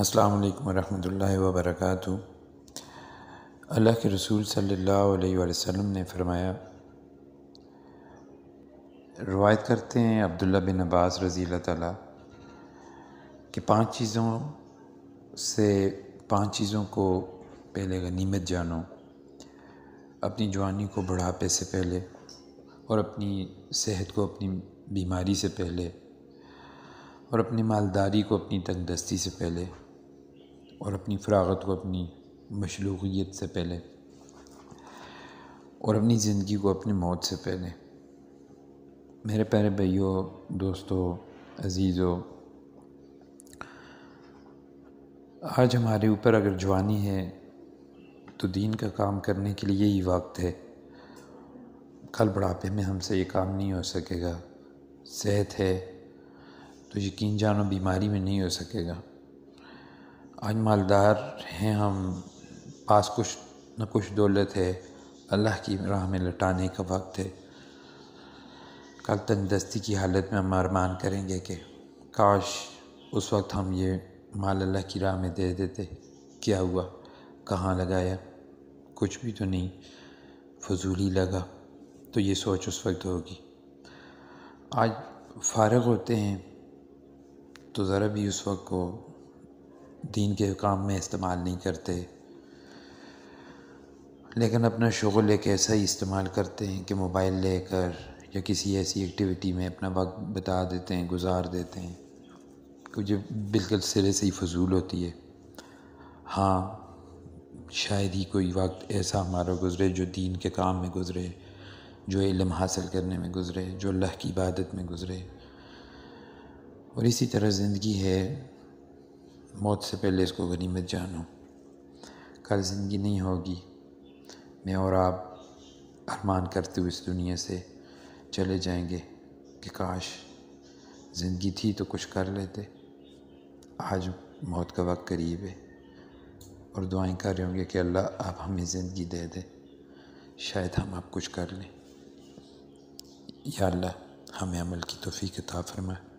السلام علیکم ورحمۃ اللہ وبرکاتہ اللہ کے رسول صلی اللہ علیہ وآلہ وسلم نے فرمایا روایت کرتے ہیں عبداللہ بن عباس رضی اللہ تعالیٰ کہ پانچ چیزوں سے پانچ چیزوں کو پہلے کا نعمت جانو اپنی جوانی کو بڑھاپے سے پہلے اور اپنی صحت کو اپنی بیماری سے پہلے اور اپنی مالداری کو اپنی تنگ دستی سے پہلے اور اپنی فراغت کو اپنی مشلوقیت سے پہلے اور اپنی زندگی کو اپنی موت سے پہلے میرے پیارے بھائیوں دوستو عزیزوں آج ہمارے اوپر اگر جوانی ہے تو دین کا کام کرنے کے لیے یہی وقت ہے کل بڑھاپے میں ہم سے یہ کام نہیں ہو سکے گا صحت ہے تو یقین جانو بیماری میں نہیں ہو سکے گا آج مالدار ہیں ہم پاس کچھ نہ کچھ دولت ہے اللہ کی راہ میں لٹانے کا وقت ہے کل تندرستی کی حالت میں ہم ارمان کریں گے کہ کاش اس وقت ہم یہ مال اللہ کی راہ میں دے دیتے کیا ہوا کہاں لگایا کچھ بھی تو نہیں فضولی لگا تو یہ سوچ اس وقت ہوگی آج فارغ ہوتے ہیں تو ذرا بھی اس وقت کو دین کے کام میں استعمال نہیں کرتے لیکن اپنا شغل ایک ایسا ہی استعمال کرتے ہیں کہ موبائل لے کر یا کسی ایسی ایکٹیویٹی میں اپنا وقت بتا دیتے ہیں گزار دیتے ہیں کہ جو بالکل سرے سے ہی فضول ہوتی ہے ہاں شاید ہی کوئی وقت ایسا ہمارا گزرے جو دین کے کام میں گزرے جو علم حاصل کرنے میں گزرے جو اللہ کی عبادت میں گزرے اور اسی طرح زندگی ہے موت سے پہلے اس کو غنیمت جانو کل زندگی نہیں ہوگی میں اور آپ ارمان کرتے ہوئے اس دنیا سے چلے جائیں گے کہ کاش زندگی تھی تو کچھ کر لیتے آج موت کا وقت قریب ہے اور دعائیں کر رہے ہوں گے کہ اللہ آپ ہمیں زندگی دے دے شاید ہم آپ کچھ کر لیں یا اللہ ہمیں عمل کی توفیق عطا فرمائے